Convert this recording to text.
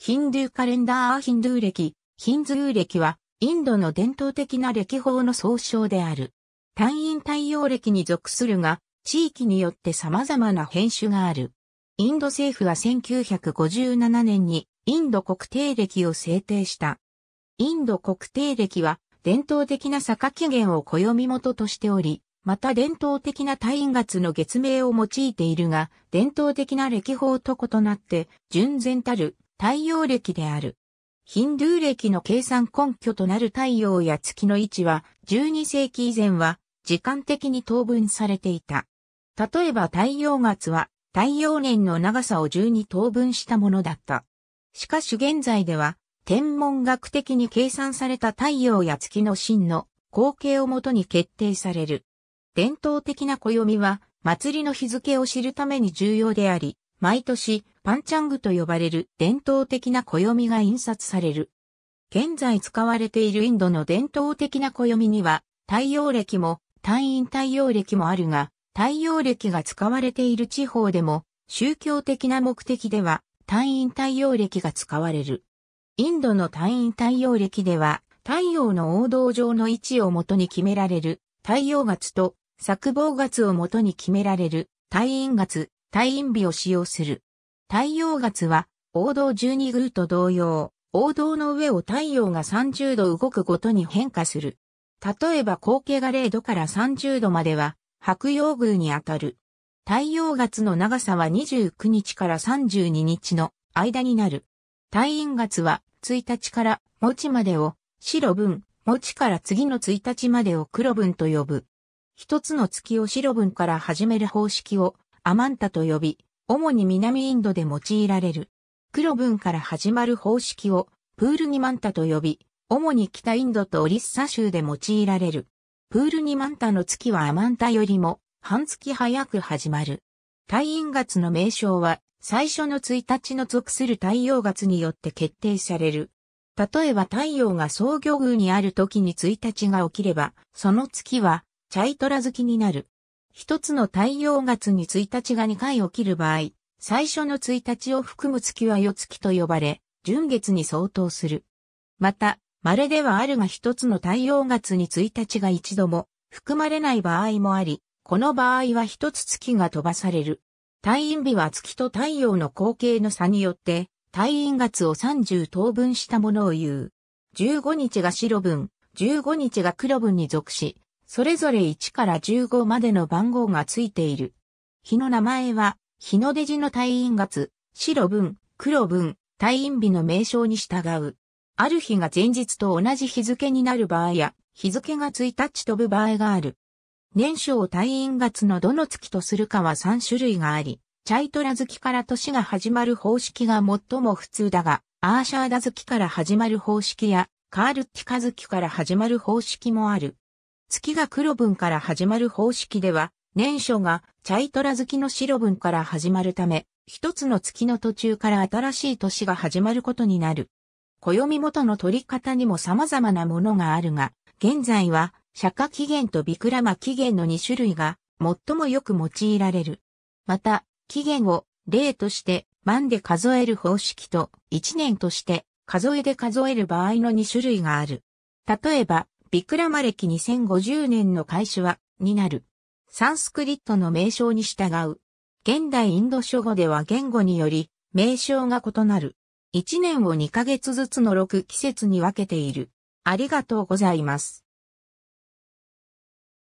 ヒンドゥーカレンダーアヒンドゥー歴、ヒンズー歴は、インドの伝統的な歴法の総称である。単院太陽歴に属するが、地域によって様々な変種がある。インド政府は1957年にインド国定歴を制定した。インド国定歴は伝統的な坂起源を暦元としており、また伝統的な単院月の月名を用いているが、伝統的な歴法と異なって、純然たる太陽暦である。ヒンドゥー暦の計算根拠となる太陽や月の位置は12世紀以前は時間的に等分されていた。例えば太陽月は太陽年の長さを12等分したものだった。しかし現在では天文学的に計算された太陽や月の真の光景をもとに決定される。伝統的な暦は祭りの日付を知るために重要であり、毎年パンチャングと呼ばれる伝統的な暦が印刷される。現在使われているインドの伝統的な暦には、太陽暦も、単陰太陽暦もあるが、太陽暦が使われている地方でも、宗教的な目的では、単陰太陽暦が使われる。インドの単陰太陽暦では、太陽の王道上の位置をもとに決められる、太陽月と、作望月をもとに決められる、太陰月、太陰日を使用する。太陽月は、王道12宮と同様、王道の上を太陽が30度動くごとに変化する。例えば光景が0度から30度までは、白陽宮にあたる。太陽月の長さは29日から32日の間になる。太陰月は1日から餅までを白分、餅から次の1日までを黒分と呼ぶ。一つの月を白分から始める方式をアマンタと呼び、主に南インドで用いられる。黒文から始まる方式をプールニマンタと呼び、主に北インドとオリッサ州で用いられる。プールニマンタの月はアマンタよりも半月早く始まる。太陰月の名称は最初の1日の属する太陽月によって決定される。例えば太陽が創業宮にある時に1日が起きれば、その月はチャイトラ月になる。一つの太陽月に1日が2回起きる場合、最初の1日を含む月は夜月と呼ばれ、純月に相当する。また、稀ではあるが一つの太陽月に1日が一度も含まれない場合もあり、この場合は一つ月が飛ばされる。退院日は月と太陽の光景の差によって、退院月を30等分したものを言う。15日が白分、15日が黒分に属し、それぞれ1から15までの番号がついている。日の名前は、日の出時の退院月、白分、黒分、退院日の名称に従う。ある日が前日と同じ日付になる場合や、日付が1日飛ぶ場合がある。年初を退院月のどの月とするかは3種類があり、チャイトラ月から年が始まる方式が最も普通だが、アーシャーダ月から始まる方式や、カールティカ月から始まる方式もある。月が黒分から始まる方式では、年初がチャイトラ月の白分から始まるため、一つの月の途中から新しい年が始まることになる。暦元の取り方にも様々なものがあるが、現在は、釈迦起源とビクラマ起源の2種類が、最もよく用いられる。また、起源を例として万で数える方式と1年として数えで数える場合の2種類がある。例えば、ビクラマ歴2050年の開始は、になる。サンスクリットの名称に従う。現代インド諸語では言語により、名称が異なる。1年を2ヶ月ずつの6季節に分けている。ありがとうございます。